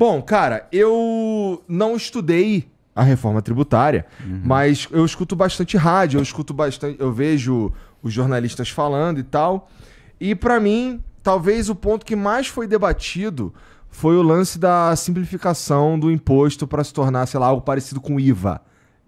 Bom, cara, eu não estudei a reforma tributária, uhum. mas eu escuto bastante rádio, eu escuto bastante, eu vejo os jornalistas falando e tal. E para mim, talvez o ponto que mais foi debatido foi o lance da simplificação do imposto para se tornar, sei lá, algo parecido com IVA.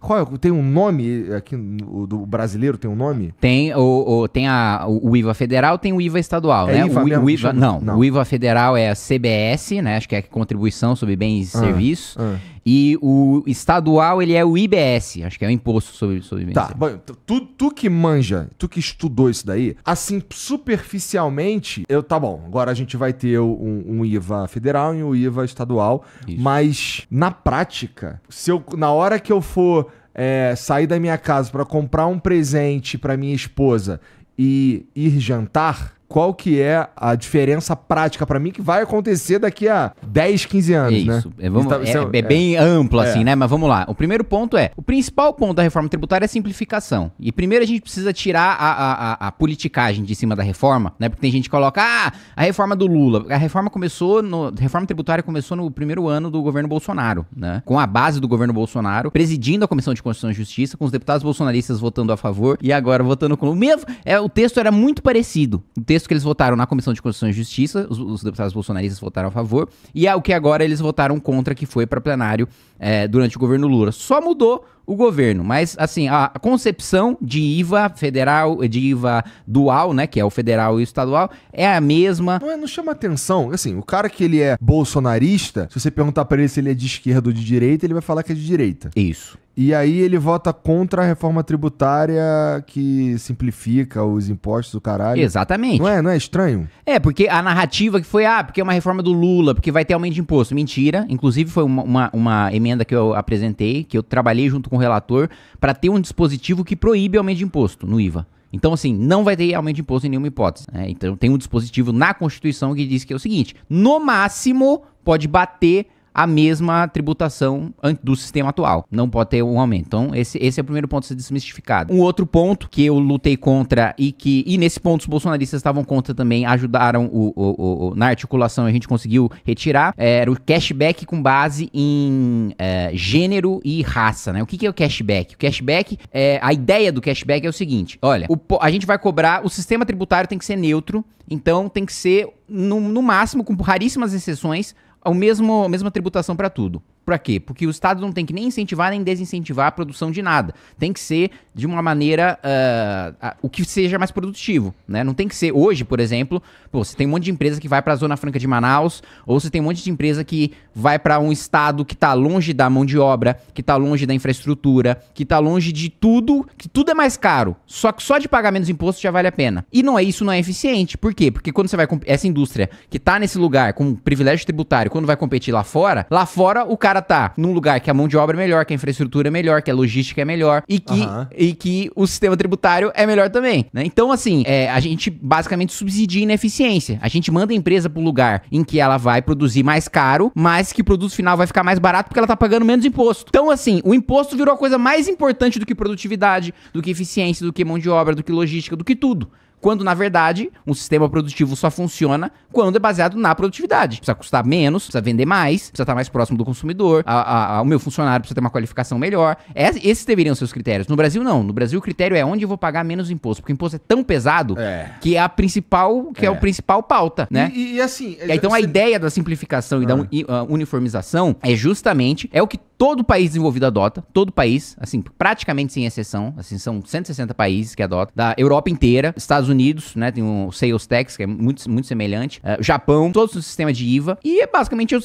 Qual é tem um nome aqui o do brasileiro tem um nome? Tem o, o tem a o IVA federal tem o IVA estadual, é né? IVA o, mesmo, o IVA não, não, o IVA federal é a CBS, né? Acho que é contribuição sobre bens e ah, serviços. Ah. E o estadual ele é o IBS, acho que é o imposto sobre sobre bens. Tá, bom, então, tu, tu que manja, tu que estudou isso daí, assim superficialmente, eu tá bom. Agora a gente vai ter um, um IVA federal e um IVA estadual, isso. mas na prática, se eu na hora que eu for é, sair da minha casa para comprar um presente para minha esposa e ir jantar, qual que é a diferença prática para mim que vai acontecer daqui a 10, 15 anos, né? isso. né? É, vamos, então, é, isso, é, é, é bem amplo assim, é. né? Mas vamos lá. O primeiro ponto é, o principal ponto da reforma tributária é a simplificação. E primeiro a gente precisa tirar a, a, a, a politicagem de cima da reforma, né? Porque tem gente que coloca, ah, a reforma do Lula. A reforma começou, no, a reforma tributária começou no primeiro ano do governo Bolsonaro, né? Com a base do governo Bolsonaro, presidindo a Comissão de Constituição e Justiça, com os deputados bolsonaristas votando a favor e agora votando com o mesmo. É, o texto era muito parecido. O texto texto que eles votaram na Comissão de Constituição e Justiça, os, os deputados bolsonaristas votaram a favor, e é o que agora eles votaram contra, que foi para plenário é, durante o governo Lula. Só mudou o governo. Mas, assim, a concepção de IVA federal, de IVA dual, né? Que é o federal e o estadual, é a mesma. Não, é, não chama atenção. Assim, o cara que ele é bolsonarista, se você perguntar para ele se ele é de esquerda ou de direita, ele vai falar que é de direita. Isso. E aí ele vota contra a reforma tributária que simplifica os impostos do caralho. Exatamente. Não é, não é estranho? É, porque a narrativa que foi, ah, porque é uma reforma do Lula, porque vai ter aumento de imposto. Mentira. Inclusive foi uma, uma, uma emenda que eu apresentei, que eu trabalhei junto com o relator para ter um dispositivo que proíbe aumento de imposto no IVA. Então, assim, não vai ter aumento de imposto em nenhuma hipótese. Né? Então, tem um dispositivo na Constituição que diz que é o seguinte: no máximo, pode bater a mesma tributação do sistema atual. Não pode ter um aumento. Então, esse, esse é o primeiro ponto a ser desmistificado. Um outro ponto que eu lutei contra e que, e nesse ponto, os bolsonaristas estavam contra também, ajudaram o, o, o, na articulação, a gente conseguiu retirar, é, era o cashback com base em é, gênero e raça, né? O que, que é o cashback? O cashback, é, a ideia do cashback é o seguinte: olha, o, a gente vai cobrar, o sistema tributário tem que ser neutro, então tem que ser, no, no máximo, com raríssimas exceções, o mesmo, a mesma tributação para tudo por quê? Porque o Estado não tem que nem incentivar nem desincentivar a produção de nada. Tem que ser de uma maneira. Uh, o que seja mais produtivo. Né? Não tem que ser. Hoje, por exemplo, pô, você tem um monte de empresa que vai pra Zona Franca de Manaus, ou você tem um monte de empresa que vai para um estado que tá longe da mão de obra, que tá longe da infraestrutura, que tá longe de tudo, que tudo é mais caro. Só que só de pagar menos imposto já vale a pena. E não é isso, não é eficiente. Por quê? Porque quando você vai. Essa indústria que tá nesse lugar com privilégio tributário, quando vai competir lá fora, lá fora o cara cara tá num lugar que a mão de obra é melhor, que a infraestrutura é melhor, que a logística é melhor e que, uhum. e que o sistema tributário é melhor também, né? Então, assim, é, a gente basicamente subsidia ineficiência. A gente manda a empresa pro lugar em que ela vai produzir mais caro, mas que o produto final vai ficar mais barato porque ela tá pagando menos imposto. Então, assim, o imposto virou a coisa mais importante do que produtividade, do que eficiência, do que mão de obra, do que logística, do que tudo. Quando, na verdade, um sistema produtivo só funciona quando é baseado na produtividade. Precisa custar menos, precisa vender mais, precisa estar mais próximo do consumidor, a, a, o meu funcionário precisa ter uma qualificação melhor. É, esses deveriam ser os critérios. No Brasil, não. No Brasil, o critério é onde eu vou pagar menos imposto, porque o imposto é tão pesado é. que é a principal, que é, é o principal pauta, né? E, e assim. então, você... a assim, ideia da simplificação ah. e da ah. uniformização é justamente é o que todo país desenvolvido adota, todo país, assim, praticamente sem exceção, assim, são 160 países que adotam, da Europa inteira, Estados Unidos Unidos, né? Tem um Sales Tax, que é muito, muito semelhante. Uh, Japão, todos no sistema de IVA. E é basicamente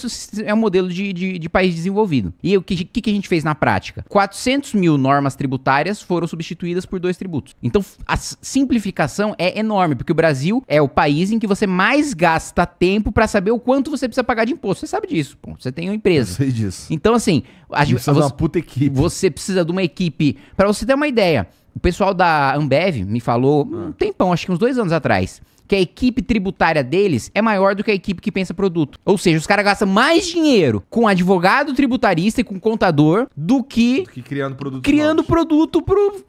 é um modelo de, de, de país desenvolvido. E o que, que, a gente fez na prática? 400 mil normas tributárias foram substituídas por dois tributos. Então, a simplificação é enorme, porque o Brasil é o país em que você mais gasta tempo para saber o quanto você precisa pagar de imposto. Você sabe disso, pô. Você tem uma empresa. Eu sei disso. Então, assim... A, precisa você, de uma puta equipe. Você precisa de uma equipe. Para você ter uma ideia o pessoal da Ambev me falou um ah. tempão, acho que uns dois anos atrás que a equipe tributária deles é maior do que a equipe que pensa produto. Ou seja, os caras gastam mais dinheiro com advogado tributarista e com contador do que, do que criando produto. Criando novos. produto pro.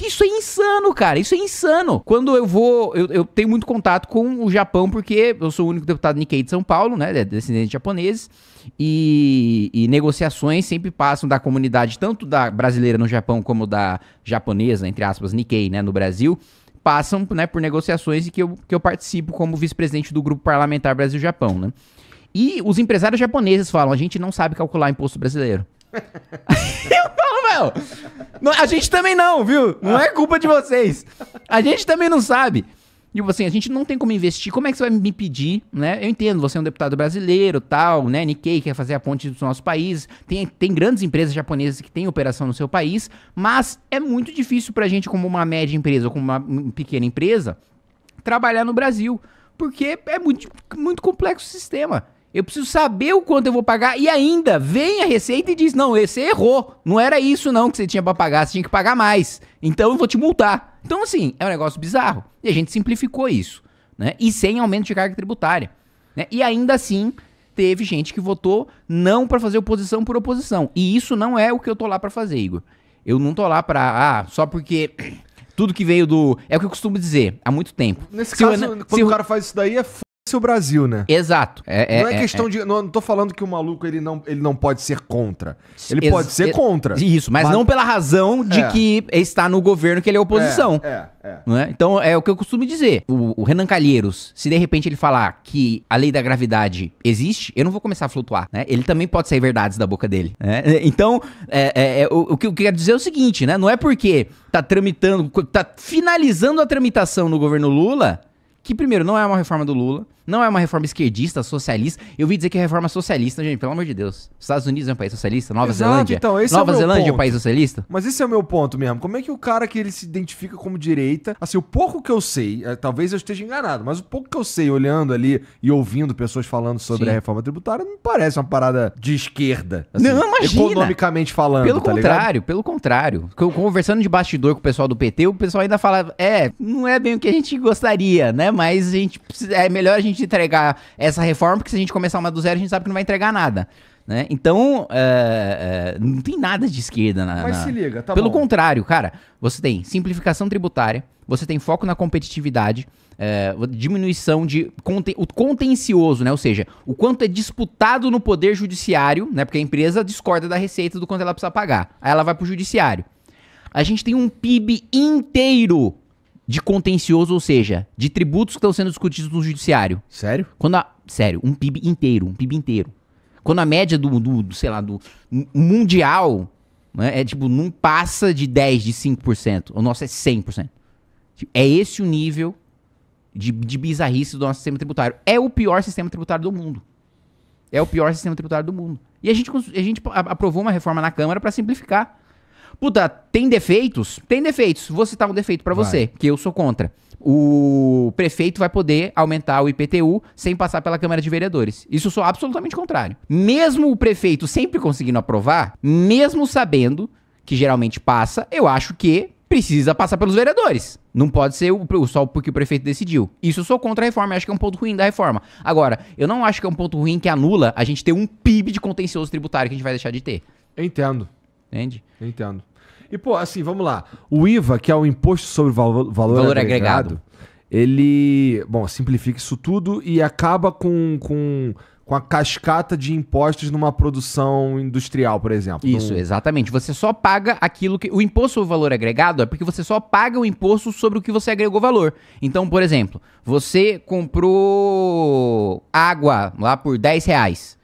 Isso é insano, cara. Isso é insano. Quando eu vou. Eu, eu, tenho muito contato com o Japão, porque eu sou o único deputado Nikkei de São Paulo, né? Descendente de japoneses. E, e negociações sempre passam da comunidade, tanto da brasileira no Japão como da japonesa, entre aspas, Nikkei, né? No Brasil passam né, por negociações e que eu, que eu participo como vice-presidente do Grupo Parlamentar Brasil-Japão, né? E os empresários japoneses falam, a gente não sabe calcular imposto brasileiro. eu falo, meu, a gente também não, viu? Não é culpa de vocês. A gente também não sabe e assim, a gente não tem como investir. Como é que você vai me pedir, né? Eu entendo, você é um deputado brasileiro, tal, né? Nikkei quer fazer a ponte do nosso país Tem, tem grandes empresas japonesas que têm operação no seu país, mas é muito difícil pra gente, como uma média empresa ou como uma pequena empresa, trabalhar no Brasil. Porque é muito, muito complexo o sistema. Eu preciso saber o quanto eu vou pagar e ainda vem a receita e diz: "Não, você errou. Não era isso não que você tinha para pagar, você tinha que pagar mais. Então eu vou te multar." Então, assim, é um negócio bizarro. E a gente simplificou isso, né? E sem aumento de carga tributária. Né? E ainda assim, teve gente que votou não para fazer oposição por oposição. E isso não é o que eu tô lá para fazer, Igor. Eu não tô lá pra. Ah, só porque tudo que veio do. É o que eu costumo dizer há muito tempo. Nesse se caso, eu, quando o cara faz isso daí, é o Brasil, né? Exato. É, é, não é, é questão é, de. Não, não tô falando que o maluco ele não, ele não pode ser contra. Ele Ex pode ser contra. Isso, mas, mas... não pela razão de é. que está no governo que ele é oposição. É, é, é. Então é o que eu costumo dizer. O, o, Renan Calheiros, se de repente ele falar que a lei da gravidade existe, eu não vou começar a flutuar. Né? Ele também pode sair verdades da boca dele. Né? Então, o, o, que eu quero dizer é o seguinte, né? Não é porque tá tramitando, tá finalizando a tramitação no governo Lula. Que primeiro não é uma reforma do Lula, não é uma reforma esquerdista, socialista. Eu vi dizer que é reforma socialista, gente, pelo amor de Deus. Estados Unidos é um país socialista, Nova Exato, Zelândia. Então, esse Nova é o meu Zelândia ponto. é um país socialista. Mas esse é o meu ponto mesmo. Como é que o cara que ele se identifica como direita, assim, o pouco que eu sei, é, talvez eu esteja enganado, mas o pouco que eu sei olhando ali e ouvindo pessoas falando sobre Sim. a reforma tributária, não parece uma parada de esquerda. Assim, não, imagina. Economicamente falando. Pelo tá contrário, ligado? pelo contrário. Conversando de bastidor com o pessoal do PT, o pessoal ainda fala: é, não é bem o que a gente gostaria, né? Mas a gente é melhor a gente gente entregar essa reforma, porque se a gente começar uma do zero, a gente sabe que não vai entregar nada. Né? Então, é, é, não tem nada de esquerda na. Mas na... se liga, tá Pelo bom. contrário, cara, você tem simplificação tributária, você tem foco na competitividade, é, diminuição de. Conten... o contencioso, né? Ou seja, o quanto é disputado no poder judiciário, né? Porque a empresa discorda da receita do quanto ela precisa pagar. Aí ela vai pro judiciário. A gente tem um PIB inteiro de contencioso, ou seja, de tributos que estão sendo discutidos no judiciário. Sério? Quando a, sério, um PIB inteiro, um PIB inteiro. Quando a média do, do, do sei lá, do mundial né, é tipo, não passa de 10, de 5%. O nosso é 100%. Tipo, é esse o nível de, de bizarrice do nosso sistema tributário. É o pior sistema tributário do mundo. É o pior sistema tributário do mundo. E a gente, a gente aprovou uma reforma na Câmara para simplificar. Puta, tem defeitos? Tem defeitos. Vou citar um defeito para você, que eu sou contra. O prefeito vai poder aumentar o IPTU sem passar pela Câmara de Vereadores. Isso eu sou absolutamente contrário. Mesmo o prefeito sempre conseguindo aprovar, mesmo sabendo que geralmente passa, eu acho que precisa passar pelos vereadores. Não pode ser o, só porque o prefeito decidiu. Isso eu sou contra a reforma, eu acho que é um ponto ruim da reforma. Agora, eu não acho que é um ponto ruim que anula a gente ter um PIB de contencioso tributário que a gente vai deixar de ter. entendo. Entende? Entendo. E, pô, assim, vamos lá. O IVA, que é o Imposto sobre Valor, valor, valor agregado, agregado, ele, bom, simplifica isso tudo e acaba com, com, com a cascata de impostos numa produção industrial, por exemplo. Isso, num... exatamente. Você só paga aquilo que. O imposto sobre valor agregado é porque você só paga o imposto sobre o que você agregou valor. Então, por exemplo, você comprou água lá por 10 reais.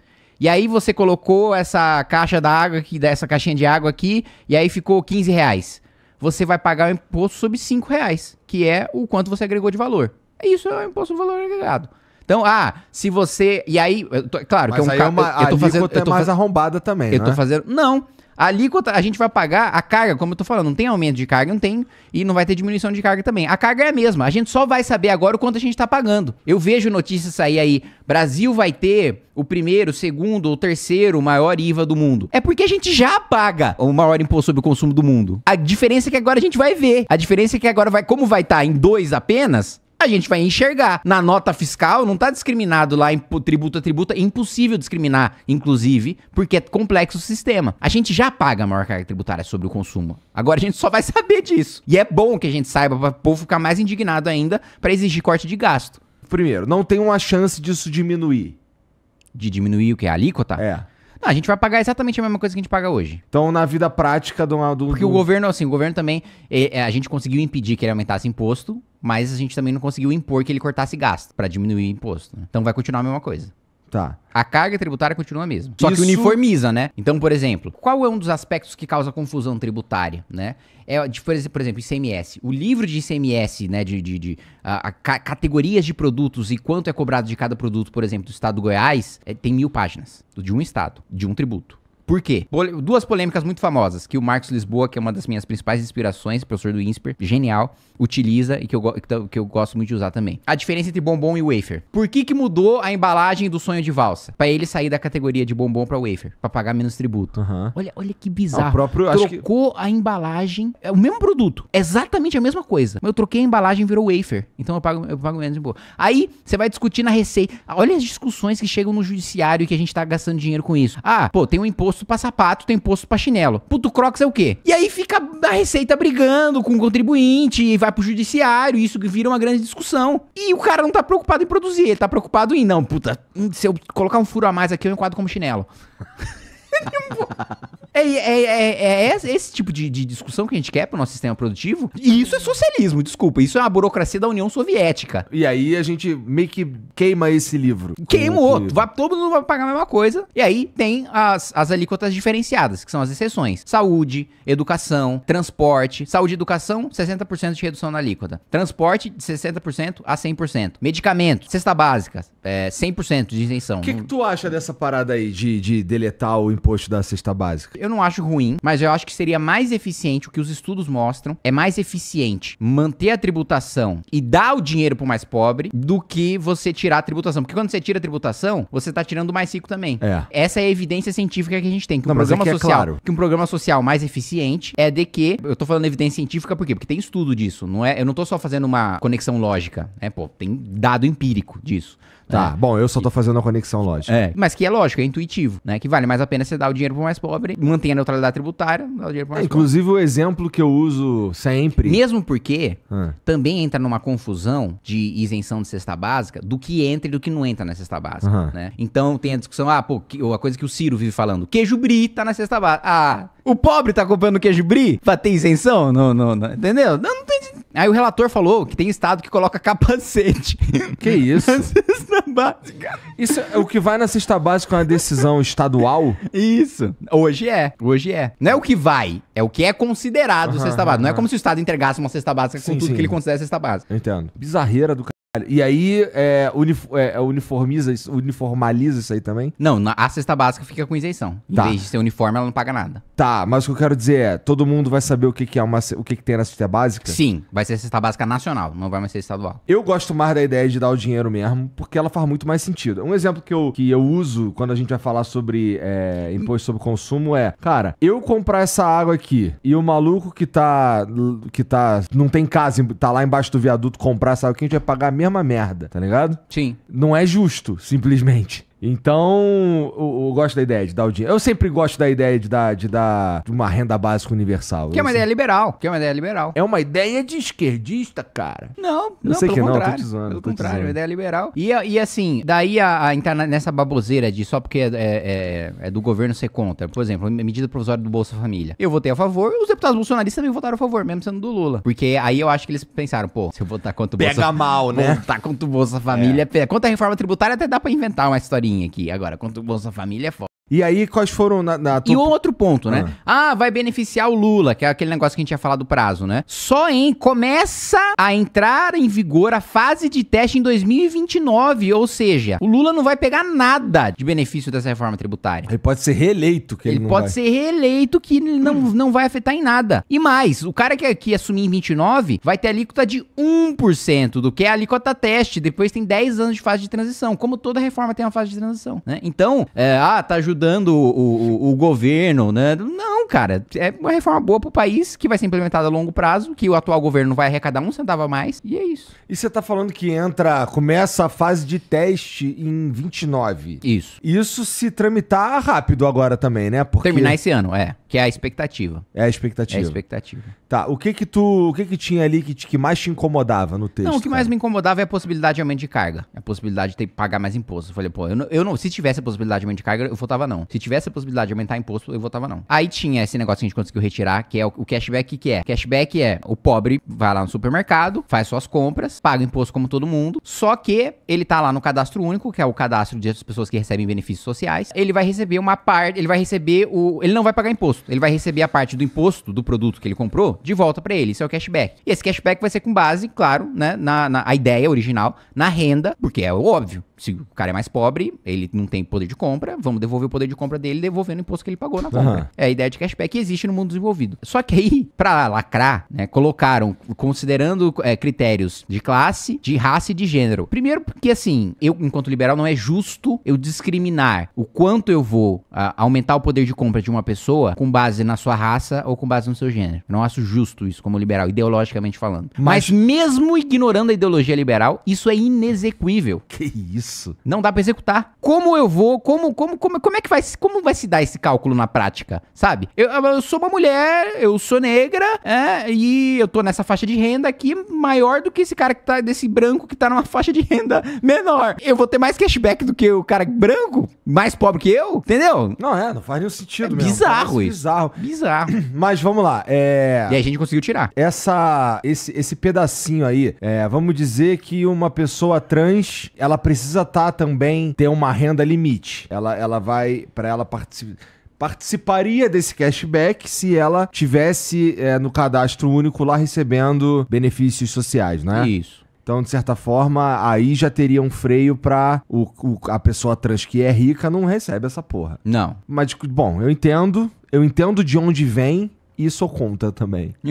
E aí você colocou essa caixa da água aqui, dessa caixinha de água aqui, e aí ficou 15 reais. Você vai pagar o imposto sobre 5 reais, que é o quanto você agregou de valor. É isso é o imposto do valor agregado. Então, ah, se você. E aí, tô, claro, Mas que é um aí ca... É uma, eu, eu é tô fazendo. Eu tô é mais arrombada também. Eu tô né? fazendo. Não. A alíquota a gente vai pagar a carga, como eu tô falando, não tem aumento de carga, não tem, e não vai ter diminuição de carga também. A carga é a mesma, a gente só vai saber agora o quanto a gente tá pagando. Eu vejo notícias sair aí, Brasil vai ter o primeiro, o segundo ou terceiro maior IVA do mundo. É porque a gente já paga o maior imposto sobre o consumo do mundo. A diferença é que agora a gente vai ver. A diferença é que agora vai, como vai estar tá em dois apenas, a gente vai enxergar. Na nota fiscal não tá discriminado lá em tributo a tributo, é impossível discriminar, inclusive, porque é complexo o sistema. A gente já paga a maior carga tributária sobre o consumo. Agora a gente só vai saber disso. E é bom que a gente saiba para o povo ficar mais indignado ainda para exigir corte de gasto. Primeiro, não tem uma chance disso diminuir. De diminuir o que? A alíquota? É. Não, a gente vai pagar exatamente a mesma coisa que a gente paga hoje. Então, na vida prática do. do Porque do... o governo, assim, o governo também. É, é, a gente conseguiu impedir que ele aumentasse imposto mas a gente também não conseguiu impor que ele cortasse gasto para diminuir o imposto. Né? Então vai continuar a mesma coisa. Tá. A carga tributária continua a mesma. Só Isso... que uniformiza, né? Então, por exemplo, qual é um dos aspectos que causa confusão tributária, né? É, de, por exemplo, ICMS. O livro de ICMS, né, de, de, de a, a, categorias de produtos e quanto é cobrado de cada produto, por exemplo, do estado do Goiás, é, tem mil páginas. De um estado, de um tributo. Por quê? Duas polêmicas muito famosas que o Marcos Lisboa, que é uma das minhas principais inspirações, professor do INSPER, genial, utiliza e que eu, que eu gosto muito de usar também. A diferença entre bombom e wafer. Por que que mudou a embalagem do sonho de valsa? Para ele sair da categoria de bombom para wafer, para pagar menos tributo. Uhum. Olha, olha que bizarro. O próprio, Trocou que... a embalagem, é o mesmo produto, exatamente a mesma coisa. Mas eu troquei a embalagem virou wafer, então eu pago, eu pago menos imposto. Aí você vai discutir na receita. Olha as discussões que chegam no judiciário e que a gente tá gastando dinheiro com isso. Ah, pô, tem um imposto posto pra sapato, tem posto pra chinelo. Puto Crocs é o quê? E aí fica a Receita brigando com o contribuinte, e vai pro judiciário, isso vira uma grande discussão. E o cara não tá preocupado em produzir, ele tá preocupado em, não, puta, se eu colocar um furo a mais aqui, eu enquadro como chinelo. É, é, é, é, é esse tipo de, de, discussão que a gente quer pro nosso sistema produtivo. E isso é socialismo, desculpa. Isso é a burocracia da União Soviética. E aí a gente meio que queima esse livro. Queima outro. Vai, todo mundo vai pagar a mesma coisa. E aí tem as, as alíquotas diferenciadas, que são as exceções. Saúde, educação, transporte. Saúde e educação, 60% de redução na alíquota. Transporte, de 60% a 100%. Medicamento, cesta básica, é, 100% de isenção. O que, que tu acha dessa parada aí de, de deletar o imposto da cesta básica? Eu não acho ruim, mas eu acho que seria mais eficiente, o que os estudos mostram, é mais eficiente manter a tributação e dar o dinheiro pro mais pobre do que você tirar a tributação. Porque quando você tira a tributação, você tá tirando o mais rico também. É. Essa é a evidência científica que a gente tem. Que um não, programa é social, é claro. que um programa social mais eficiente é de que. Eu tô falando evidência científica por quê? Porque tem estudo disso. Não é, eu não tô só fazendo uma conexão lógica, né? Pô, tem dado empírico disso. Tá, é. bom, eu só tô fazendo a conexão lógica. É, mas que é lógico, é intuitivo, né? Que vale mais a pena você dar o dinheiro pro mais pobre, manter a neutralidade tributária, dar o dinheiro pro mais é, pobre. Inclusive o exemplo que eu uso sempre. Mesmo porque ah. também entra numa confusão de isenção de cesta básica do que entra e do que não entra na cesta básica, uhum. né? Então tem a discussão, ah, pô, que, ou a coisa que o Ciro vive falando, queijo brito tá na cesta básica. Ah, o pobre tá comprando queijo brito pra ter isenção? Não, não, não. Entendeu? Não, não tem Aí o relator falou que tem estado que coloca capacete. Que isso? Na cesta básica. Isso é o que vai na cesta básica é uma decisão estadual? Isso. Hoje é. Hoje é. Não é o que vai, é o que é considerado uhum, cesta básica. Não é como se o Estado entregasse uma cesta básica sim, com tudo sim. que ele considera cesta básica. Entendo. Bizarreira do e aí, é, unif é, é uniformiza, uniformaliza isso aí também? Não, a cesta básica fica com isenção. Em tá. vez de ser uniforme, ela não paga nada. Tá, mas o que eu quero dizer é, todo mundo vai saber o que, que é uma, o que, que tem na cesta básica? Sim, vai ser cesta básica nacional, não vai mais ser estadual. Eu gosto mais da ideia de dar o dinheiro mesmo, porque ela faz muito mais sentido. Um exemplo que eu, que eu uso quando a gente vai falar sobre é, imposto sobre consumo é, cara, eu comprar essa água aqui e o maluco que tá, que tá, não tem casa, tá lá embaixo do viaduto comprar essa água aqui, a gente vai pagar mesma merda, tá ligado? Sim. Não é justo, simplesmente. Então, eu, eu, gosto da ideia de dar o dinheiro. Eu sempre gosto da ideia de dar, de dar uma renda básica universal. Que é uma ideia liberal. Que é uma ideia liberal. É uma ideia de esquerdista, cara. Não, não, sei pelo que contrário. Não, tô dizendo, pelo tô contrário, dizendo. uma ideia liberal. E, e assim, daí a, a entrar nessa baboseira de só porque é, é, é, é, do governo ser contra. Por exemplo, a medida provisória do Bolsa Família. Eu votei a favor, os deputados bolsonaristas também votaram a favor, mesmo sendo do Lula. Porque aí eu acho que eles pensaram, pô, se eu votar contra o Bolsa... Pega mal, né? Votar contra o Bolsa Família... É. Contra a reforma tributária até dá pra inventar uma historinha bobinha aqui. Agora, quanto o Bolsa Família é foda. E aí, quais foram na, na tua... E outro ponto, né? Ah. ah. vai beneficiar o Lula, que é aquele negócio que a gente tinha falado do prazo, né? Só em... Começa a entrar em vigor a fase de teste em 2029, ou seja, o Lula não vai pegar nada de benefício dessa reforma tributária. Ele pode ser reeleito que ele, ele não pode vai. ser reeleito que ele não, hum. não vai afetar em nada. E mais, o cara que, aqui assumir em 29 vai ter alíquota de 1% do que é a alíquota teste, depois tem 10 anos de fase de transição, como toda reforma tem uma fase de transição, né? Então, é, ah, tá ajudando ajudando o, o, o governo, né? Não, cara, é uma reforma boa pro país que vai ser implementada a longo prazo, que o atual governo não vai arrecadar um centavo a mais, e é isso. E você tá falando que entra, começa a fase de teste em 29. Isso. Isso se tramitar rápido agora também, né? Porque... Terminar esse ano, é. Que é a expectativa. É a expectativa. É a expectativa. Tá, o que que tu, o que que tinha ali que, te, que mais te incomodava no texto? Não, o que cara? mais me incomodava é a possibilidade de aumento de carga. A possibilidade de ter que pagar mais imposto. Eu falei, pô, eu não, eu não se tivesse a possibilidade de aumento de carga, eu votava votava não. Se tivesse a possibilidade de aumentar imposto, eu votava não. Aí tinha esse negócio que a gente conseguiu retirar, que é o, o cashback que é. Cashback é o pobre vai lá no supermercado, faz suas compras, paga imposto como todo mundo, só que ele tá lá no cadastro único, que é o cadastro de pessoas que recebem benefícios sociais, ele vai receber uma parte, ele vai receber o, ele não vai pagar imposto, ele vai receber a parte do imposto do produto que ele comprou de volta para ele, isso é o cashback. E esse cashback vai ser com base, claro, né, na, na a ideia original, na renda, porque é óbvio, se o cara é mais pobre, ele não tem poder de compra, vamos devolver o poder de compra dele, devolvendo o imposto que ele pagou na compra. Uhum. É a ideia de cashback que existe no mundo desenvolvido. Só que aí, pra lacrar, né, colocaram, considerando é, critérios de classe, de raça e de gênero. Primeiro, porque assim, eu, enquanto liberal, não é justo eu discriminar o quanto eu vou a, ah, aumentar o poder de compra de uma pessoa com base na sua raça ou com base no seu gênero. não acho justo isso como liberal, ideologicamente falando. Mas, Mas mesmo ignorando a ideologia liberal, isso é inexequível. Que isso? Não dá para executar. Como eu vou, como, como, como, como é que vai, como vai se dar esse cálculo na prática, sabe? Eu, eu sou uma mulher, eu sou negra, é, e eu tô nessa faixa de renda aqui maior do que esse cara que tá, desse branco que tá numa faixa de renda menor. Eu vou ter mais cashback do que o cara branco, mais pobre que eu, entendeu? Não, é, não faz nenhum sentido é mesmo. Bizarro isso. Bizarro. Bizarro. Mas vamos lá, é... E a gente conseguiu tirar. Essa, esse, esse pedacinho aí, é, vamos dizer que uma pessoa trans, ela precisa tá também ter uma renda limite. Ela, ela vai para ela participar participaria desse cashback se ela tivesse é, no cadastro único lá recebendo benefícios sociais, né? Isso. Então, de certa forma, aí já teria um freio pra o, o, a pessoa trans que é rica não recebe essa porra. Não. Mas, bom, eu entendo. Eu entendo de onde vem e sou contra também.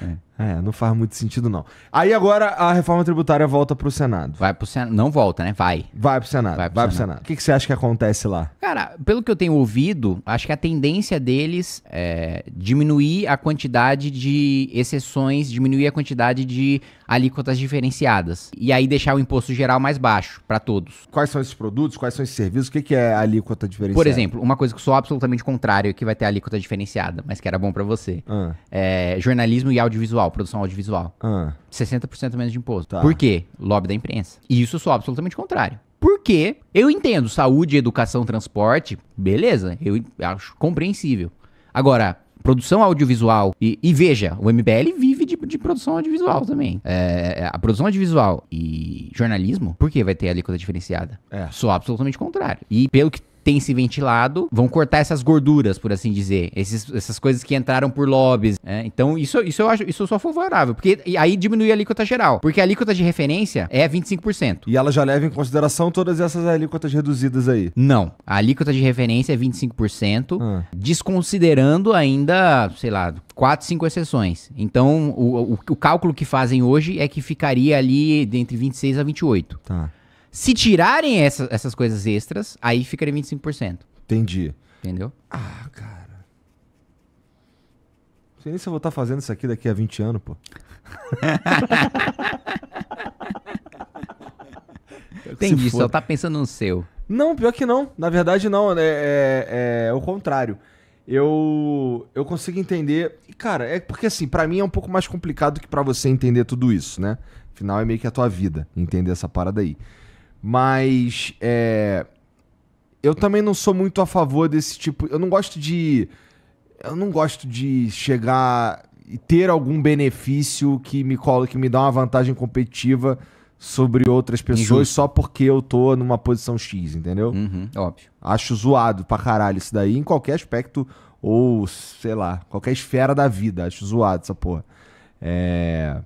é. É, não faz muito sentido, não. Aí agora a reforma tributária volta pro Senado. Vai pro Senado. Não volta, né? Vai. Vai pro Senado. Vai pro, vai pro Senado. Senado. O que, que, você acha que acontece lá? Cara, pelo que eu tenho ouvido, acho que a tendência deles é diminuir a quantidade de exceções, diminuir a quantidade de alíquotas diferenciadas. E aí deixar o imposto geral mais baixo para todos. Quais são esses produtos? Quais são esses serviços? O que, é alíquota diferenciada? Por exemplo, uma coisa que eu sou absolutamente contrário é que vai ter alíquota diferenciada, mas que era bom para você. Ah. É, jornalismo e audiovisual, produção audiovisual. Ah. 60% menos de imposto. Tá. Por quê? Lobby da imprensa. E isso eu sou absolutamente contrário. Porque eu entendo saúde, educação, transporte, beleza, eu acho compreensível. Agora, produção audiovisual. E, e, veja, o MBL vive tipo de produção audiovisual também. É, é, a produção audiovisual e jornalismo, por que vai ter a alíquota diferenciada? É. Sou absolutamente contrário. E pelo que tem se ventilado, vão cortar essas gorduras, por assim dizer. Esses, essas coisas que entraram por lobbies. Né? Então, isso, isso eu acho, isso eu sou favorável. Porque aí diminui a alíquota geral. Porque a alíquota de referência é 25%. E ela já leva em consideração todas essas alíquotas reduzidas aí? Não. A alíquota de referência é 25%, hum. Ah. desconsiderando ainda, sei lá, quatro, cinco exceções. Então, o, o, o, cálculo que fazem hoje é que ficaria ali entre 26 a 28. Tá. Se tirarem essa, essas coisas extras, aí ficaria 25%. Entendi. Entendeu? Ah, cara. Não sei nem se eu vou estar tá fazendo isso aqui daqui a 20 anos, pô. Entendi, só tá pensando no seu. Não, pior que não. Na verdade, não. É, é, é, é o contrário. Eu, eu consigo entender. Cara, é porque assim, para mim é um pouco mais complicado que para você entender tudo isso, né? Afinal, é meio que a tua vida entender essa parada aí. Mas é, eu também não sou muito a favor desse tipo. Eu não gosto de. Eu não gosto de chegar e ter algum benefício que me coloque, que me dá uma vantagem competitiva sobre outras pessoas Injusto. só porque eu tô numa posição X, entendeu? Uhum, óbvio. Acho zoado pra caralho isso daí em qualquer aspecto ou, sei lá, qualquer esfera da vida. Acho zoado essa porra. É...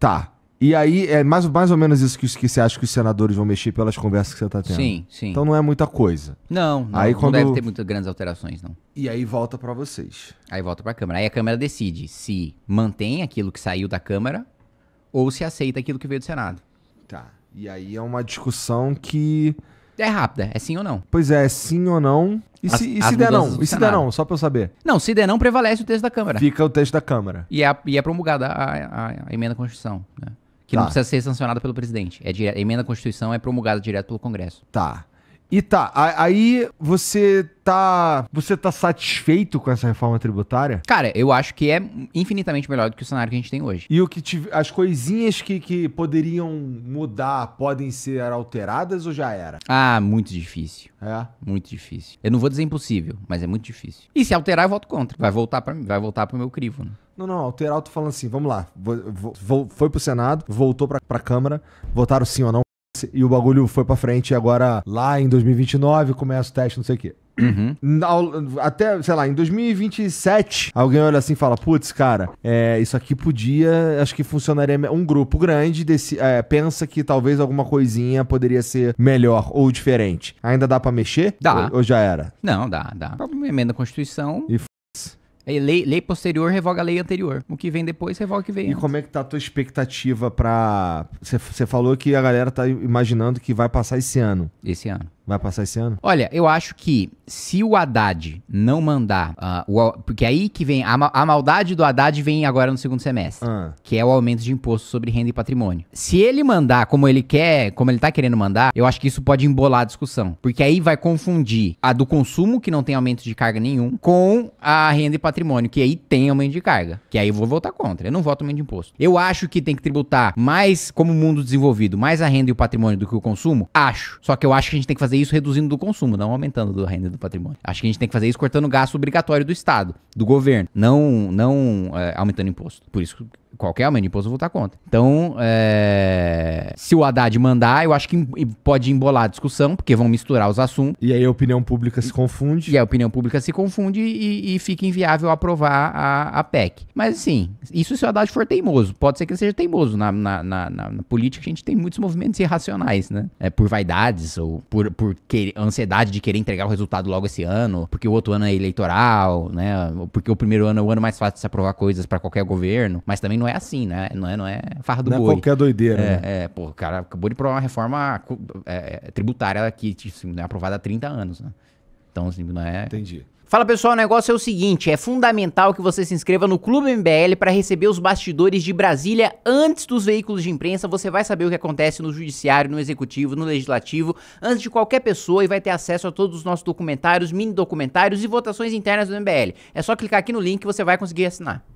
Tá. E aí, é mais, mais ou menos isso que, que você acha que os senadores vão mexer pelas conversas que você está tendo. Sim, sim. Então não é muita coisa. Não, não, aí, não quando... deve ter muitas grandes alterações, não. E aí volta para vocês. Aí volta para a Câmara. Aí a Câmara decide se mantém aquilo que saiu da Câmara ou se aceita aquilo que veio do Senado. Tá. E aí é uma discussão que... É rápida, é sim ou não. Pois é, é sim ou não. E as, se, e se der não? E se der não? Só pra eu saber. Não, se der não, prevalece o texto da Câmara. Fica o texto da Câmara. E é, e é promulgada a, a, a, emenda à Constituição. Né? Que tá. não precisa ser sancionada pelo presidente. É dire... A emenda à Constituição é promulgada direto pelo Congresso. Tá. E tá, aí você tá. Você tá satisfeito com essa reforma tributária? Cara, eu acho que é infinitamente melhor do que o cenário que a gente tem hoje. E o que tive, as coisinhas que, que poderiam mudar podem ser alteradas ou já era? Ah, muito difícil. É. Muito difícil. Eu não vou dizer impossível, mas é muito difícil. E se alterar, eu voto contra. Vai voltar para vai voltar pro meu crivo, né? Não, não, alterar, eu tô falando assim, vamos lá. Vou, vou, foi pro Senado, voltou pra, pra Câmara, votaram sim ou não, e o bagulho foi pra frente, e agora lá em 2029 começa o teste, não sei o quê. Uhum. Até, sei lá, em 2027, alguém olha assim e fala: Putz, cara, é, isso aqui podia. Acho que funcionaria. Um grupo grande desse, é, pensa que talvez alguma coisinha poderia ser melhor ou diferente. Ainda dá para mexer? Dá. Ou, ou, já era? Não, dá, dá. Emenda a Constituição. E é, lei, lei, posterior revoga a lei anterior. O que vem depois revoga o que vem. E antes. como é que tá a tua expectativa para? Você falou que a galera tá imaginando que vai passar esse ano. Esse ano. Vai passar esse ano? Olha, eu acho que se o Haddad não mandar. Uh, o, porque aí que vem. A, a, maldade do Haddad vem agora no segundo semestre. Ah. Que é o aumento de imposto sobre renda e patrimônio. Se ele mandar como ele quer, como ele tá querendo mandar, eu acho que isso pode embolar a discussão. Porque aí vai confundir a do consumo, que não tem aumento de carga nenhum, com a renda e patrimônio, que aí tem aumento de carga. Que aí eu vou votar contra. Eu não voto aumento de imposto. Eu acho que tem que tributar mais como mundo desenvolvido, mais a renda e o patrimônio do que o consumo. Acho. Só que eu acho que a gente tem que fazer isso reduzindo o consumo, não aumentando a renda do patrimônio. Acho que a gente tem que fazer isso cortando o gasto obrigatório do Estado, do governo, não, não é, aumentando imposto. Por isso qualquer aumento de imposto eu vou estar contra. Então, é... se o Haddad mandar, eu acho que pode embolar a discussão, porque vão misturar os assuntos. E aí a opinião pública se confunde. E a opinião pública se confunde e, e fica inviável aprovar a, a PEC. Mas assim, isso se o Haddad for teimoso. Pode ser que ele seja teimoso. Na, na, na, na política a gente tem muitos movimentos irracionais, né? É, por vaidades ou por, por que, ansiedade de querer entregar o resultado logo esse ano, porque o outro ano é eleitoral, né? Porque o primeiro ano é o ano mais fácil de se aprovar coisas para qualquer governo, mas também não é é assim, né? Não é, não é fardo não é boi. Não é qualquer doideira, é, né? É, pô, o cara acabou de provar uma reforma é, é, tributária aqui, assim, aprovada há 30 anos, né? Então, assim, não é... Entendi. Fala pessoal, o negócio é o seguinte: é fundamental que você se inscreva no Clube MBL para receber os bastidores de Brasília antes dos veículos de imprensa. Você vai saber o que acontece no Judiciário, no Executivo, no Legislativo, antes de qualquer pessoa e vai ter acesso a todos os nossos documentários, mini documentários e votações internas do MBL. É só clicar aqui no link que você vai conseguir assinar.